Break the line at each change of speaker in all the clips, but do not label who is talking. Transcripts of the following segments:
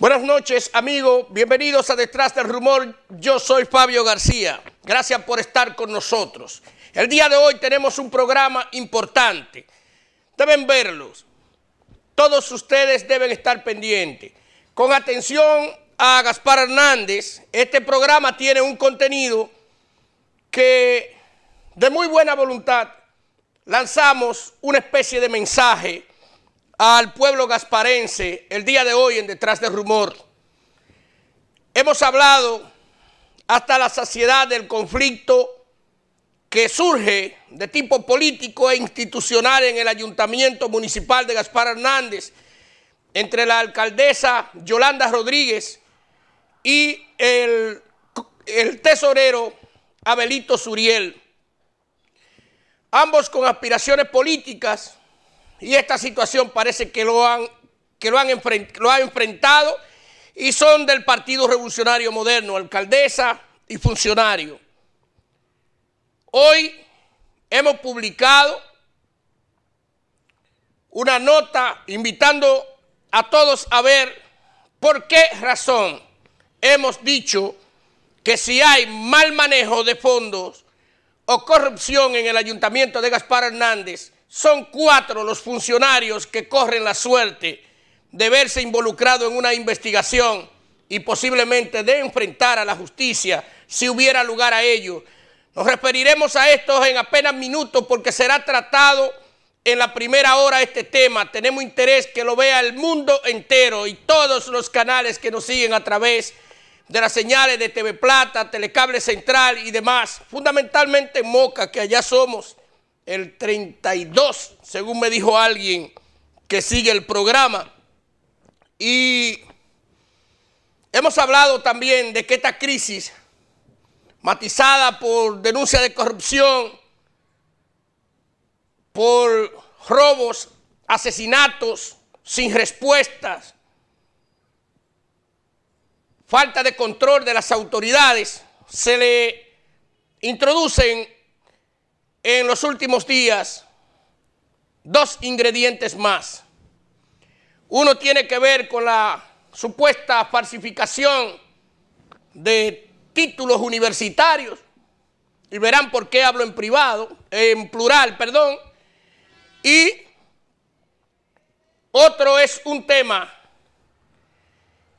Buenas noches, amigos. Bienvenidos a Detrás del Rumor. Yo soy Fabio García. Gracias por estar con nosotros. El día de hoy tenemos un programa importante. Deben verlos. Todos ustedes deben estar pendientes. Con atención a Gaspar Hernández, este programa tiene un contenido que de muy buena voluntad lanzamos una especie de mensaje al pueblo gasparense el día de hoy en Detrás de Rumor. Hemos hablado hasta la saciedad del conflicto que surge de tipo político e institucional en el Ayuntamiento Municipal de Gaspar Hernández entre la alcaldesa Yolanda Rodríguez y el, el tesorero Abelito Suriel, ambos con aspiraciones políticas y esta situación parece que lo han, que lo han, enfrentado y son del Partido Revolucionario Moderno, alcaldesa y funcionario. Hoy hemos publicado una nota invitando a todos a ver por qué razón hemos dicho que si hay mal manejo de fondos o corrupción en el ayuntamiento de Gaspar Hernández, son cuatro los funcionarios que corren la suerte de verse involucrado en una investigación y posiblemente de enfrentar a la justicia si hubiera lugar a ello. Nos referiremos a estos en apenas minutos porque será tratado en la primera hora este tema. Tenemos interés que lo vea el mundo entero y todos los canales que nos siguen a través de las señales de TV Plata, Telecable Central y demás, fundamentalmente Moca, que allá somos el 32, según me dijo alguien que sigue el programa. Y hemos hablado también de que esta crisis, matizada por denuncia de corrupción, por robos, asesinatos sin respuestas, falta de control de las autoridades, se le introducen en los últimos días dos ingredientes más. Uno tiene que ver con la supuesta falsificación de títulos universitarios, y verán por qué hablo en privado, en plural, perdón, y otro es un tema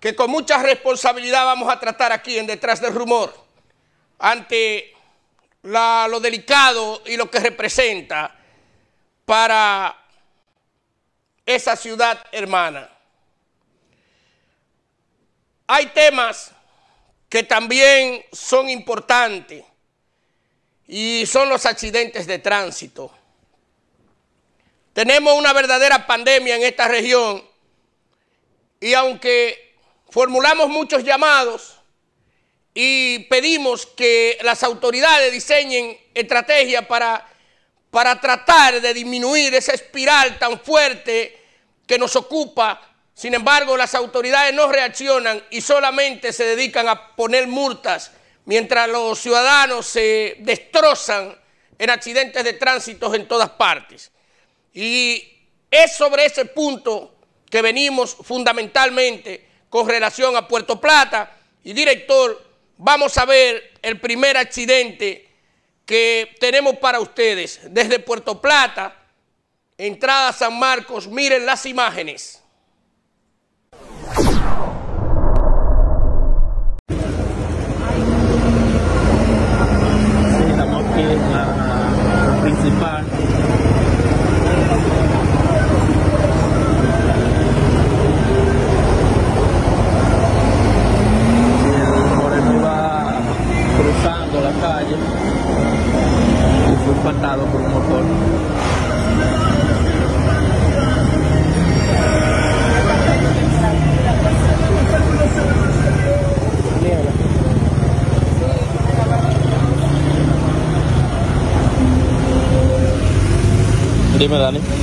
que con mucha responsabilidad vamos a tratar aquí en Detrás del Rumor, ante lo delicado y lo que representa para esa ciudad hermana. Hay temas que también son importantes y son los accidentes de tránsito. Tenemos una verdadera pandemia en esta región y aunque formulamos muchos llamados, y pedimos que las autoridades diseñen estrategias para, para tratar de disminuir esa espiral tan fuerte que nos ocupa. Sin embargo, las autoridades no reaccionan y solamente se dedican a poner multas mientras los ciudadanos se destrozan en accidentes de tránsito en todas partes. Y es sobre ese punto que venimos fundamentalmente con relación a Puerto Plata y director vamos a ver el primer accidente que tenemos para ustedes desde Puerto Plata, entrada San Marcos, miren las imágenes. por un motor. Dime, Dani.